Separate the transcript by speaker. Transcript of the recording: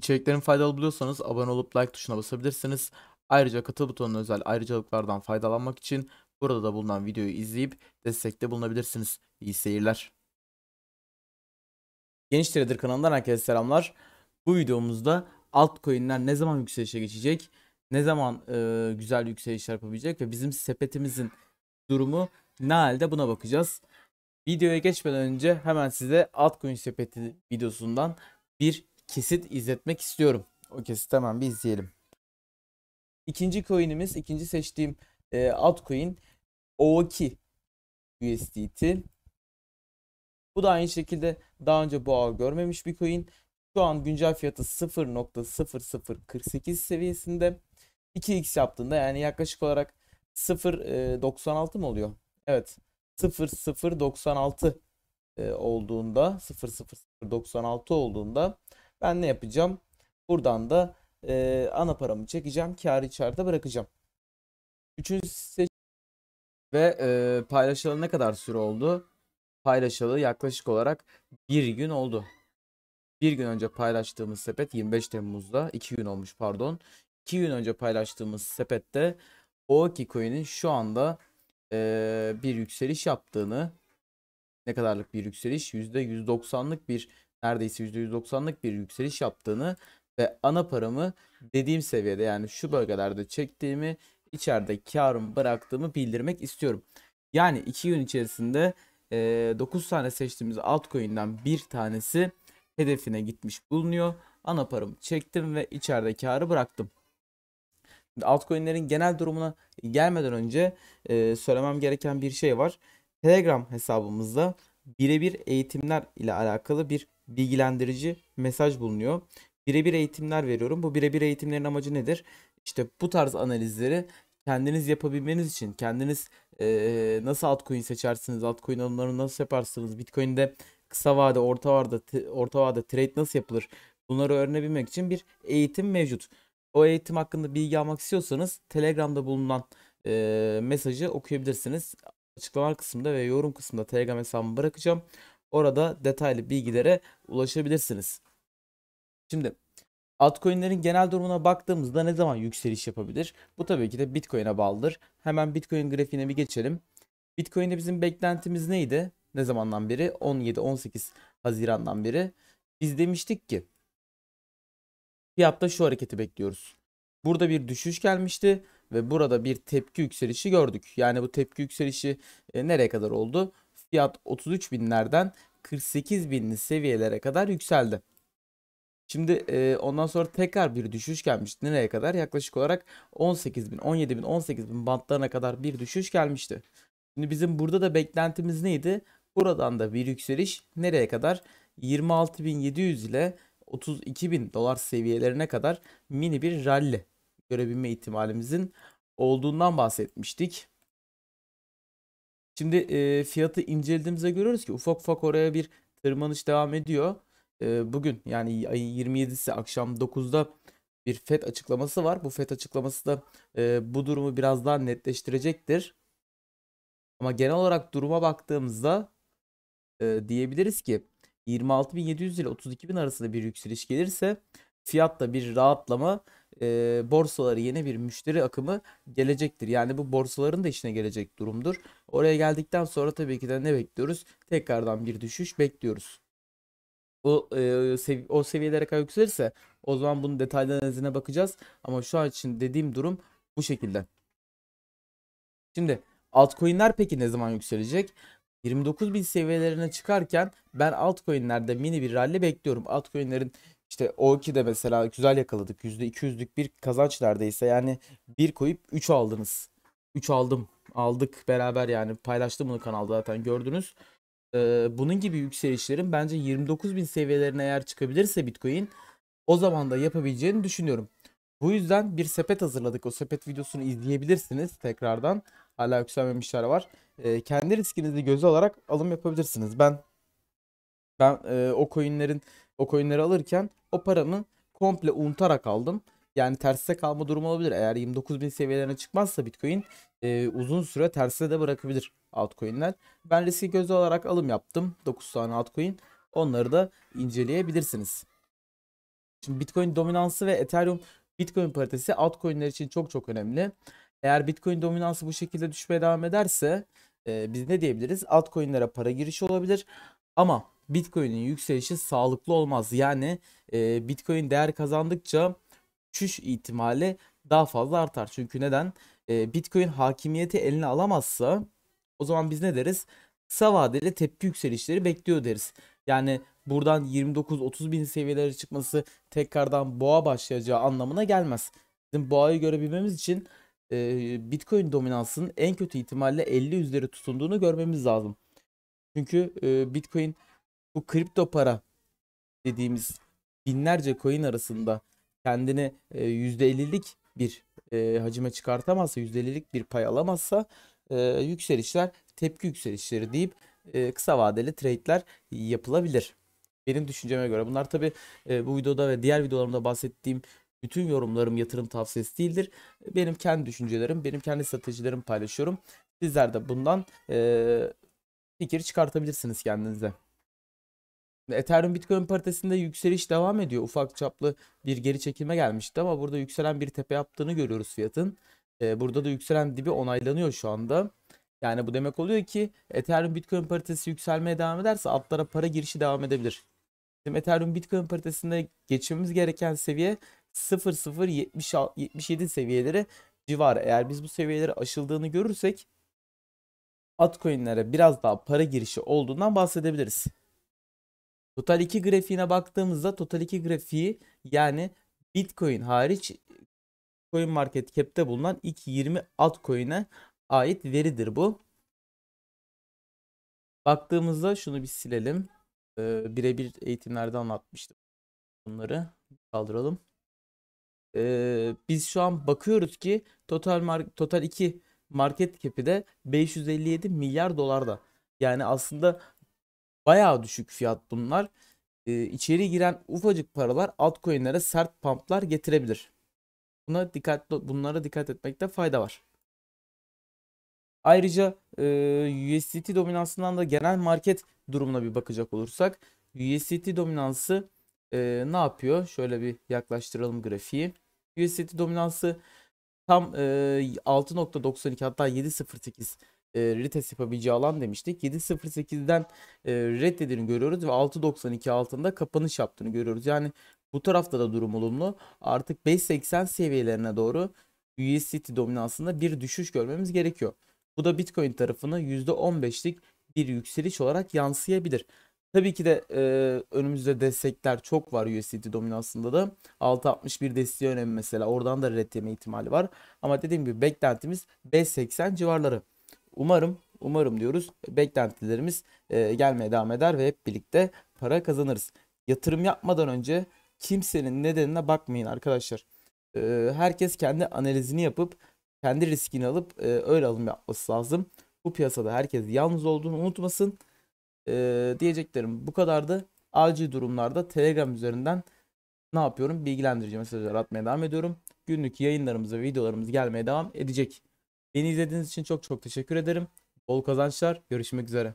Speaker 1: İçeriklerin faydalı buluyorsanız abone olup like tuşuna basabilirsiniz. Ayrıca katıl butonuna özel ayrıcalıklardan faydalanmak için burada da bulunan videoyu izleyip destekte bulunabilirsiniz. İyi seyirler. Geniş Trader kanalından herkese selamlar. Bu videomuzda altcoin'ler ne zaman yükselişe geçecek? Ne zaman e, güzel yükselişler yapabilecek ve bizim sepetimizin durumu ne halde buna bakacağız. Videoya geçmeden önce hemen size altcoin sepeti videosundan bir kesit izletmek istiyorum. O kesit hemen bir izleyelim. İkinci coin'imiz, ikinci seçtiğim e, altcoin O2 USDT. Bu da aynı şekilde daha önce boğa görmemiş bir coin. Şu an güncel fiyatı 0.0048 seviyesinde. 2x yaptığında yani yaklaşık olarak 0.96 e, mı oluyor? Evet. 0.096 e, olduğunda 0.096 olduğunda ben ne yapacağım? Buradan da e, ana paramı çekeceğim. Karı içeride bırakacağım. Üçüncü seç ve e, paylaşalı ne kadar süre oldu? Paylaşalı yaklaşık olarak bir gün oldu. Bir gün önce paylaştığımız sepet 25 Temmuz'da iki gün olmuş pardon. 2 gün önce paylaştığımız sepette O2 coin'in şu anda e, bir yükseliş yaptığını ne kadarlık bir yükseliş? %190'lık bir neredeyse %190'lık bir yükseliş yaptığını ve ana paramı dediğim seviyede yani şu bölgelerde çektiğimi içeride karım bıraktığımı bildirmek istiyorum. Yani 2 gün içerisinde e, 9 tane seçtiğimiz altcoin'den bir tanesi hedefine gitmiş bulunuyor. Ana paramı çektim ve içeride karı bıraktım. Altcoin'lerin genel durumuna gelmeden önce söylemem gereken bir şey var. Telegram hesabımızda birebir eğitimler ile alakalı bir bilgilendirici mesaj bulunuyor. Birebir eğitimler veriyorum. Bu birebir eğitimlerin amacı nedir? İşte bu tarz analizleri kendiniz yapabilmeniz için kendiniz e, nasıl altcoin seçersiniz, altcoin alımlarını nasıl yaparsınız, bitcoin'de kısa vade, orta vade, orta vade trade nasıl yapılır bunları öğrenebilmek için bir eğitim mevcut. O eğitim hakkında bilgi almak istiyorsanız Telegram'da bulunan e, mesajı okuyabilirsiniz. Açıklamalar kısmında ve yorum kısmında Telegram hesabımı bırakacağım. Orada detaylı bilgilere ulaşabilirsiniz. Şimdi altcoin'lerin genel durumuna baktığımızda ne zaman yükseliş yapabilir? Bu tabii ki de Bitcoin'e bağlıdır. Hemen Bitcoin grafiğine bir geçelim. Bitcoin'de bizim beklentimiz neydi? Ne zamandan beri? 17-18 Haziran'dan beri. Biz demiştik ki fiyatta şu hareketi bekliyoruz. Burada bir düşüş gelmişti ve burada bir tepki yükselişi gördük. Yani bu tepki yükselişi e, nereye kadar oldu? fiyat 33 binlerden 48 binli seviyelere kadar yükseldi. Şimdi e, ondan sonra tekrar bir düşüş gelmişti. Nereye kadar? Yaklaşık olarak 18 bin, 17 bin, 18 bin bantlarına kadar bir düşüş gelmişti. Şimdi bizim burada da beklentimiz neydi? Buradan da bir yükseliş nereye kadar? 26.700 ile 32.000 dolar seviyelerine kadar mini bir rally görebilme ihtimalimizin olduğundan bahsetmiştik. Şimdi e, fiyatı incelediğimizde görüyoruz ki ufak ufak oraya bir tırmanış devam ediyor. E, bugün yani ayın 27'si akşam 9'da bir FED açıklaması var. Bu FED açıklaması da e, bu durumu biraz daha netleştirecektir. Ama genel olarak duruma baktığımızda e, diyebiliriz ki 26.700 ile 32.000 arasında bir yükseliş gelirse fiyatta bir rahatlama e, borsalara yeni bir müşteri akımı gelecektir. Yani bu borsaların da işine gelecek durumdur. Oraya geldikten sonra tabii ki de ne bekliyoruz? Tekrardan bir düşüş bekliyoruz. O, e, sev o seviyelere kadar yükselirse o zaman bunun detaylı analizine bakacağız. Ama şu an için dediğim durum bu şekilde. Şimdi altcoin'ler peki ne zaman yükselecek? 29.000 seviyelerine çıkarken ben altcoin'lerde mini bir rally bekliyorum. Altcoin'lerin işte o ki de mesela güzel yakaladık. yüzde %200'lük bir kazanç neredeyse. Yani bir koyup 3 aldınız. 3 aldım. Aldık beraber yani paylaştım bunu kanalda zaten gördünüz. Ee, bunun gibi yükselişlerin bence 29 bin seviyelerine eğer çıkabilirse Bitcoin o zaman da yapabileceğini düşünüyorum. Bu yüzden bir sepet hazırladık. O sepet videosunu izleyebilirsiniz tekrardan. Hala yükselmemişler var. Ee, kendi riskinizi göze alarak alım yapabilirsiniz. Ben ben e, o coinlerin o coinleri alırken o paramı komple unutarak aldım. Yani terste kalma durumu olabilir. Eğer 29.000 seviyelerine çıkmazsa Bitcoin e, uzun süre terste de bırakabilir altcoin'ler. Ben riski gözü olarak alım yaptım. 9 tane altcoin. Onları da inceleyebilirsiniz. Şimdi Bitcoin dominansı ve Ethereum Bitcoin paritesi altcoin'ler için çok çok önemli. Eğer Bitcoin dominansı bu şekilde düşmeye devam ederse e, biz ne diyebiliriz? Altcoin'lere para girişi olabilir. Ama Bitcoin'in yükselişi sağlıklı olmaz. Yani e, Bitcoin değer kazandıkça düşüş ihtimali daha fazla artar. Çünkü neden? E, Bitcoin hakimiyeti eline alamazsa o zaman biz ne deriz? Kısa vadeli tepki yükselişleri bekliyor deriz. Yani buradan 29-30 bin seviyelere çıkması tekrardan boğa başlayacağı anlamına gelmez. Bizim boğayı görebilmemiz için e, Bitcoin dominansının en kötü ihtimalle 50 üzeri tutunduğunu görmemiz lazım. Çünkü e, Bitcoin bu kripto para dediğimiz binlerce coin arasında kendini %50'lik e, bir e, hacime çıkartamazsa, %50'lik bir pay alamazsa e, yükselişler tepki yükselişleri deyip kısa vadeli trade'ler yapılabilir. Benim düşünceme göre bunlar tabi bu videoda ve diğer videolarımda bahsettiğim bütün yorumlarım yatırım tavsiyesi değildir. Benim kendi düşüncelerim, benim kendi stratejilerimi paylaşıyorum. Sizler de bundan fikir çıkartabilirsiniz kendinize. Ethereum Bitcoin paritesinde yükseliş devam ediyor. Ufak çaplı bir geri çekilme gelmişti ama burada yükselen bir tepe yaptığını görüyoruz fiyatın. Ee, burada da yükselen dibi onaylanıyor şu anda. Yani bu demek oluyor ki Ethereum Bitcoin paritesi yükselmeye devam ederse altlara para girişi devam edebilir. Bizim Ethereum Bitcoin paritesinde geçmemiz gereken seviye 0077 seviyeleri civarı. Eğer biz bu seviyeleri aşıldığını görürsek altcoin'lere biraz daha para girişi olduğundan bahsedebiliriz. Total 2 grafiğine baktığımızda Total 2 grafiği yani Bitcoin hariç Coin Market Cap'te bulunan ilk 20 altcoin'e ait veridir bu. Baktığımızda şunu bir silelim. Ee, Birebir eğitimlerde anlatmıştım bunları. Kaldıralım. Ee, biz şu an bakıyoruz ki total mar- total 2 market cap'i de 557 milyar dolarda. Yani aslında Bayağı düşük fiyat bunlar. E, içeri giren ufacık paralar altcoin'lere sert pumplar getirebilir. Buna dikkat, bunlara dikkat etmekte fayda var. Ayrıca e, USDT dominansından da genel market durumuna bir bakacak olursak USDT dominansı e, ne yapıyor? Şöyle bir yaklaştıralım grafiği. USDT dominansı tam e, 6.92 hatta 7.08 e, retest yapabileceği alan demiştik. 7.08'den e, reddedeni görüyoruz ve 6.92 altında kapanış yaptığını görüyoruz. Yani bu tarafta da durum olumlu. Artık 5.80 seviyelerine doğru USDT dominansında bir düşüş görmemiz gerekiyor. Bu da Bitcoin tarafını %15'lik bir yükseliş olarak yansıyabilir. Tabii ki de e, önümüzde destekler çok var USDT dominansında da. 6.61 desteği önemli mesela. Oradan da red yeme ihtimali var. Ama dediğim gibi beklentimiz 5.80 civarları. Umarım, umarım diyoruz. Beklentilerimiz e, gelmeye devam eder ve hep birlikte para kazanırız. Yatırım yapmadan önce kimsenin nedenine bakmayın arkadaşlar. E, herkes kendi analizini yapıp kendi riskini alıp e, öyle alım yapması lazım. Bu piyasada herkes yalnız olduğunu unutmasın. diyeceklerim bu kadardı. Acil durumlarda Telegram üzerinden ne yapıyorum? Bilgilendirici mesajlar atmaya devam ediyorum. Günlük yayınlarımız ve videolarımız gelmeye devam edecek. Beni izlediğiniz için çok çok teşekkür ederim. Bol kazançlar. Görüşmek üzere.